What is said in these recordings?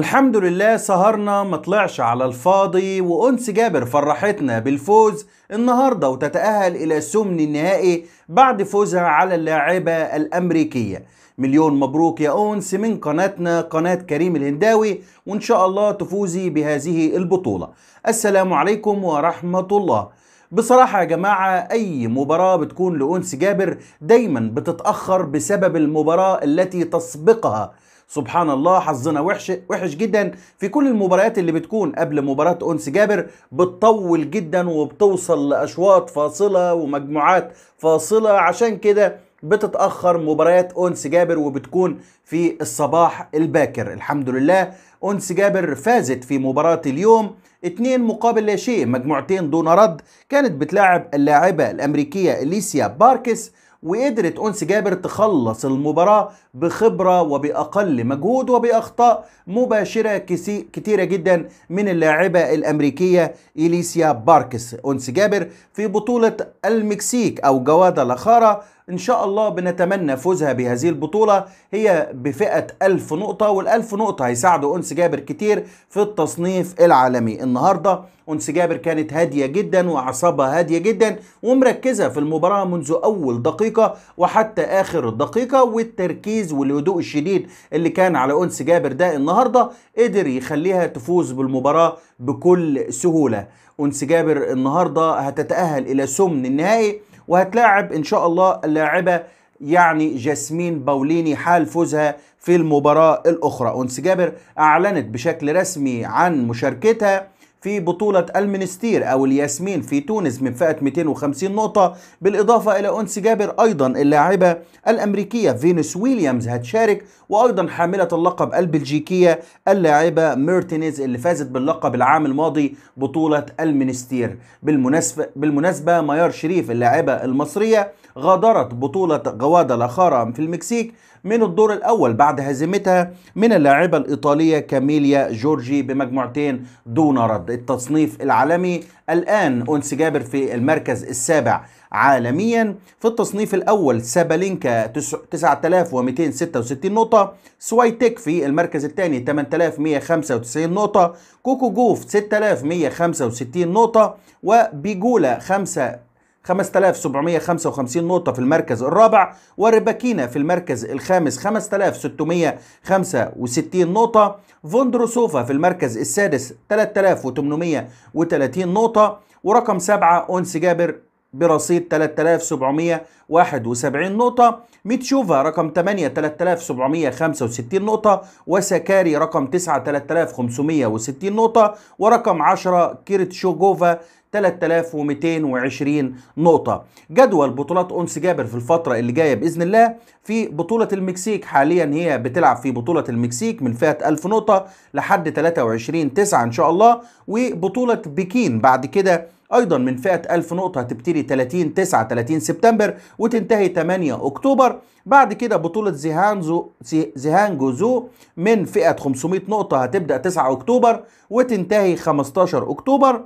الحمد لله سهرنا ما طلعش على الفاضي وأنس جابر فرحتنا بالفوز النهارده وتتأهل إلى سمن النهائي بعد فوزها على اللاعبة الأمريكية مليون مبروك يا أنس من قناتنا قناة كريم الهنداوي وإن شاء الله تفوزي بهذه البطولة السلام عليكم ورحمة الله بصراحة يا جماعة أي مباراة بتكون لأنس جابر دايما بتتأخر بسبب المباراة التي تسبقها سبحان الله حظنا وحش وحش جدا في كل المباريات اللي بتكون قبل مباراه انس جابر بتطول جدا وبتوصل لاشواط فاصله ومجموعات فاصله عشان كده بتتاخر مباريات انس جابر وبتكون في الصباح الباكر الحمد لله انس جابر فازت في مباراه اليوم 2 مقابل لا شيء مجموعتين دون رد كانت بتلاعب اللاعبة الأمريكية إليسيا باركس وقدرت أنس جابر تخلص المباراة بخبرة وبأقل مجهود وبأخطاء مباشرة كتيرة جدا من اللاعبة الأمريكية إليسيا باركس أنس جابر في بطولة المكسيك أو جوادة لخارة إن شاء الله بنتمنى فوزها بهذه البطولة هي بفئة 1000 نقطة والألف نقطة هيساعدوا أنس جابر كتير في التصنيف العالمي النهاردة أنس جابر كانت هادية جدا وأعصابها هادية جدا ومركزة في المباراة منذ أول دقيقة وحتى آخر دقيقة والتركيز والهدوء الشديد اللي كان على أنس جابر ده النهاردة قدر يخليها تفوز بالمباراة بكل سهولة أنس جابر النهاردة هتتأهل إلى سمن النهائي وهتلاعب ان شاء الله اللاعبه يعني جاسمين باوليني حال فوزها في المباراه الاخرى انس جابر اعلنت بشكل رسمي عن مشاركتها في بطولة المنستير أو الياسمين في تونس من فئة 250 نقطة بالإضافة إلى أنس جابر أيضا اللاعبة الأمريكية فينوس ويليامز هتشارك وأيضا حاملة اللقب البلجيكية اللاعبة ميرتينيز اللي فازت باللقب العام الماضي بطولة المنستير بالمناسبة, بالمناسبة ميار شريف اللاعبة المصرية غادرت بطولة غوادة لخارة في المكسيك من الدور الأول بعد هزيمتها من اللاعبة الإيطالية كاميليا جورجي بمجموعتين دون رد التصنيف العالمي الآن أنس جابر في المركز السابع عالميا في التصنيف الأول سابالينكا 9266 نقطة سوايتك في المركز الثاني 8195 نقطة كوكو جوف 6165 نقطة وبيجولا 5 5755 نقطة في المركز الرابع وريباكينا في المركز الخامس 5665 نقطة فوندروسوفا في المركز السادس 3830 نقطة ورقم سبعة أونس جابر برصيد 3771 نقطة ميتشوفا رقم 8 3765 نقطة وسكاري رقم 9 3560 نقطة ورقم 10 كيرتشوجوفا 3220 نقطة جدول بطولات أنس جابر في الفترة اللي جاية بإذن الله في بطولة المكسيك حاليا هي بتلعب في بطولة المكسيك من فئة 1000 نقطة لحد 23 9 إن شاء الله وبطولة بكين بعد كده ايضا من فئه 1000 نقطه هتبتدي 30 9 30 سبتمبر وتنتهي 8 اكتوبر بعد كده بطوله زيهانزو زيهانجو زو من فئه 500 نقطه هتبدا 9 اكتوبر وتنتهي 15 اكتوبر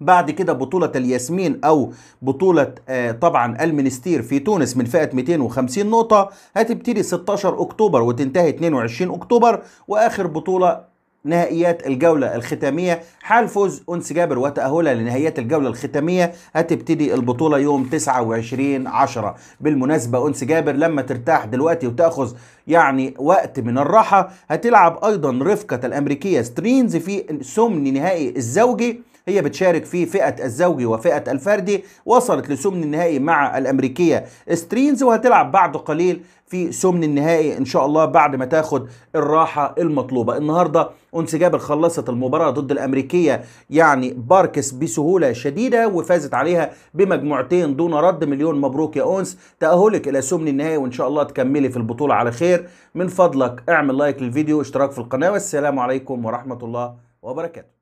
بعد كده بطولة الياسمين أو بطولة آه، طبعا المنستير في تونس من فئة 250 نقطة هتبتدي 16 أكتوبر وتنتهي 22 أكتوبر وآخر بطولة نهائيات الجولة الختامية حال فوز أنس جابر وتأهلها لنهائيات الجولة الختامية هتبتدي البطولة يوم 29 10 بالمناسبة أنس جابر لما ترتاح دلوقتي وتأخذ يعني وقت من الراحة هتلعب أيضا رفقة الأمريكية سترينز في سمن نهائي الزوجي هي بتشارك في فئة الزوجي وفئة الفردي وصلت لسمن النهائي مع الأمريكية سترينز وهتلعب بعد قليل في سمن النهائي ان شاء الله بعد ما تاخد الراحه المطلوبه النهارده انس جابر خلصت المباراه ضد الامريكيه يعني باركس بسهوله شديده وفازت عليها بمجموعتين دون رد مليون مبروك يا انس تاهلك الى سمن النهائي وان شاء الله تكملي في البطوله على خير من فضلك اعمل لايك للفيديو اشتراك في القناه والسلام عليكم ورحمه الله وبركاته